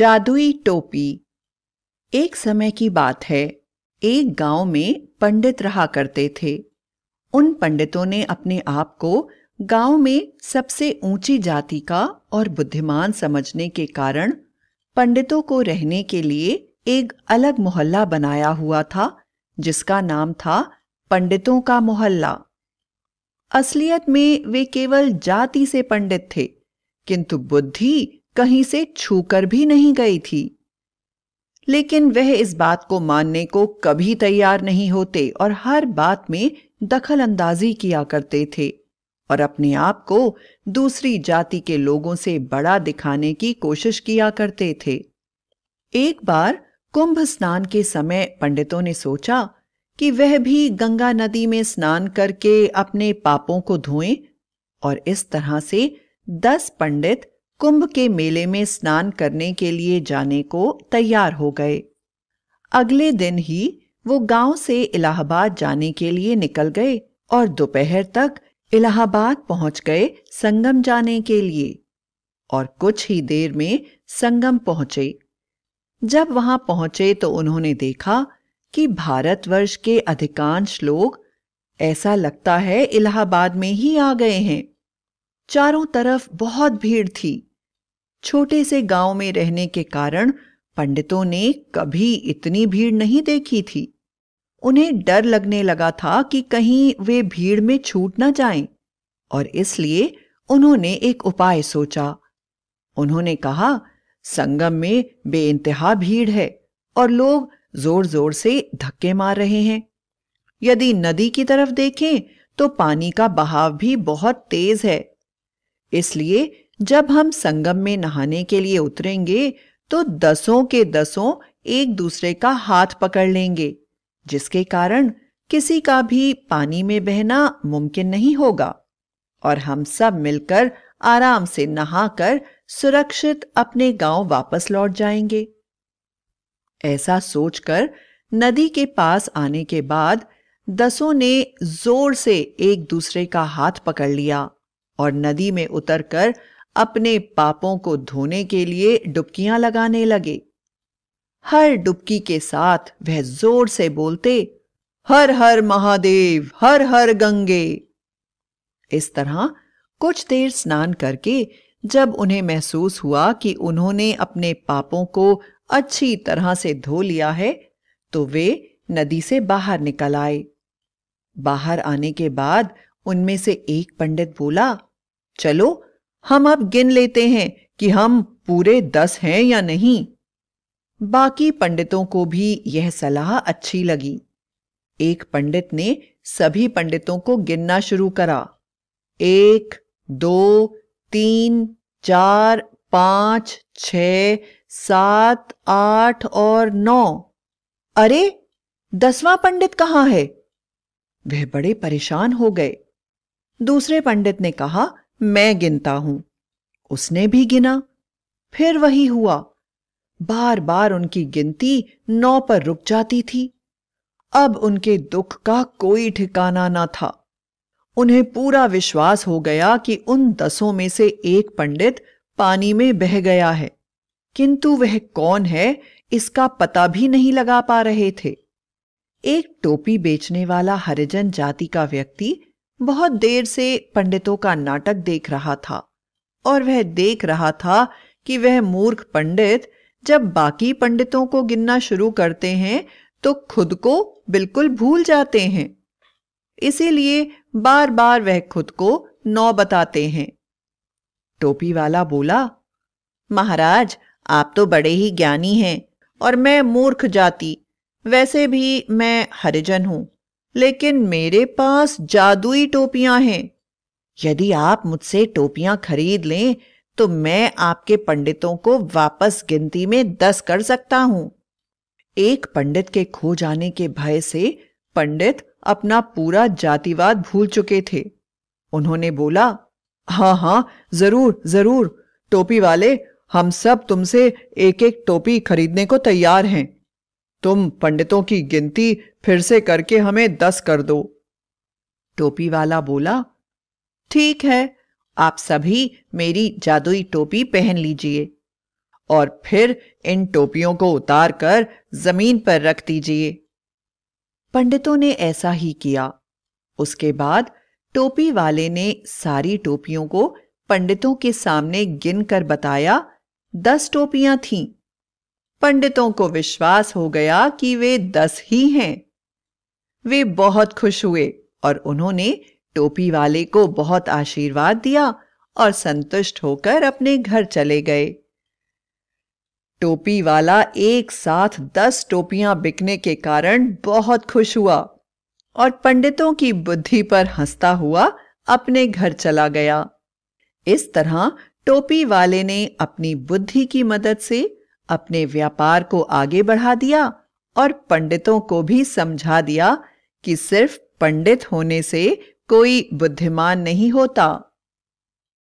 जादुई टोपी एक समय की बात है एक गांव में पंडित रहा करते थे उन पंडितों ने अपने आप को गांव में सबसे ऊंची जाति का और बुद्धिमान समझने के कारण पंडितों को रहने के लिए एक अलग मोहल्ला बनाया हुआ था जिसका नाम था पंडितों का मोहल्ला असलियत में वे केवल जाति से पंडित थे किंतु बुद्धि कहीं से छूकर भी नहीं गई थी लेकिन वह इस बात को मानने को कभी तैयार नहीं होते और हर बात में दखल अंदाजी किया करते थे और अपने आप को दूसरी जाति के लोगों से बड़ा दिखाने की कोशिश किया करते थे एक बार कुंभ स्नान के समय पंडितों ने सोचा कि वह भी गंगा नदी में स्नान करके अपने पापों को धोएं और इस तरह से दस पंडित कुंभ के मेले में स्नान करने के लिए जाने को तैयार हो गए अगले दिन ही वो गांव से इलाहाबाद जाने के लिए निकल गए और दोपहर तक इलाहाबाद पहुंच गए संगम जाने के लिए और कुछ ही देर में संगम पहुंचे जब वहां पहुंचे तो उन्होंने देखा कि भारतवर्ष के अधिकांश लोग ऐसा लगता है इलाहाबाद में ही आ गए हैं चारों तरफ बहुत भीड़ थी छोटे से गांव में रहने के कारण पंडितों ने कभी इतनी भीड़ नहीं देखी थी उन्हें डर लगने लगा था कि कहीं वे भीड़ में छूट ना जाएं और इसलिए उन्होंने एक उपाय सोचा उन्होंने कहा संगम में इंतहा भीड़ है और लोग जोर जोर से धक्के मार रहे हैं यदि नदी की तरफ देखें तो पानी का बहाव भी बहुत तेज है इसलिए जब हम संगम में नहाने के लिए उतरेंगे तो दसों के दसों एक दूसरे का हाथ पकड़ लेंगे जिसके कारण किसी का भी पानी में बहना मुमकिन नहीं होगा और हम सब मिलकर आराम से नहाकर सुरक्षित अपने गांव वापस लौट जाएंगे ऐसा सोचकर नदी के पास आने के बाद दसों ने जोर से एक दूसरे का हाथ पकड़ लिया और नदी में उतरकर अपने पापों को धोने के लिए डुबकियां लगाने लगे हर डुबकी के साथ वह जोर से बोलते हर हर महादेव हर हर गंगे इस तरह कुछ देर स्नान करके जब उन्हें महसूस हुआ कि उन्होंने अपने पापों को अच्छी तरह से धो लिया है तो वे नदी से बाहर निकल आए बाहर आने के बाद उनमें से एक पंडित बोला चलो हम अब गिन लेते हैं कि हम पूरे दस हैं या नहीं बाकी पंडितों को भी यह सलाह अच्छी लगी एक पंडित ने सभी पंडितों को गिनना शुरू करा एक दो तीन चार पांच छ सात आठ और नौ अरे दसवां पंडित कहाँ है वह बड़े परेशान हो गए दूसरे पंडित ने कहा मैं गिनता हूं उसने भी गिना फिर वही हुआ बार बार उनकी गिनती नौ पर रुक जाती थी अब उनके दुख का कोई ठिकाना ना था उन्हें पूरा विश्वास हो गया कि उन दसों में से एक पंडित पानी में बह गया है किंतु वह कौन है इसका पता भी नहीं लगा पा रहे थे एक टोपी बेचने वाला हरिजन जाति का व्यक्ति बहुत देर से पंडितों का नाटक देख रहा था और वह देख रहा था कि वह मूर्ख पंडित जब बाकी पंडितों को गिनना शुरू करते हैं तो खुद को बिल्कुल भूल जाते हैं इसीलिए बार बार वह खुद को नौ बताते हैं टोपी वाला बोला महाराज आप तो बड़े ही ज्ञानी हैं और मैं मूर्ख जाति वैसे भी मैं हरिजन हूं लेकिन मेरे पास जादुई टोपियां हैं यदि आप मुझसे टोपियां खरीद लें तो मैं आपके पंडितों को वापस गिनती में दस कर सकता हूं एक पंडित के खो जाने के भय से पंडित अपना पूरा जातिवाद भूल चुके थे उन्होंने बोला हाँ हाँ जरूर जरूर टोपी वाले हम सब तुमसे एक एक टोपी खरीदने को तैयार हैं तुम पंडितों की गिनती फिर से करके हमें दस कर दो टोपी वाला बोला ठीक है आप सभी मेरी जादुई टोपी पहन लीजिए और फिर इन टोपियों को उतार कर जमीन पर रख दीजिए पंडितों ने ऐसा ही किया उसके बाद टोपी वाले ने सारी टोपियों को पंडितों के सामने गिनकर बताया दस टोपियां थीं पंडितों को विश्वास हो गया कि वे दस ही हैं वे बहुत खुश हुए और उन्होंने टोपी वाले को बहुत आशीर्वाद दिया और संतुष्ट होकर अपने घर चले गए टोपी वाला एक साथ दस टोपियां बिकने के कारण बहुत खुश हुआ और पंडितों की बुद्धि पर हंसता हुआ अपने घर चला गया इस तरह टोपी वाले ने अपनी बुद्धि की मदद से अपने व्यापार को आगे बढ़ा दिया और पंडितों को भी समझा दिया कि सिर्फ पंडित होने से कोई बुद्धिमान नहीं होता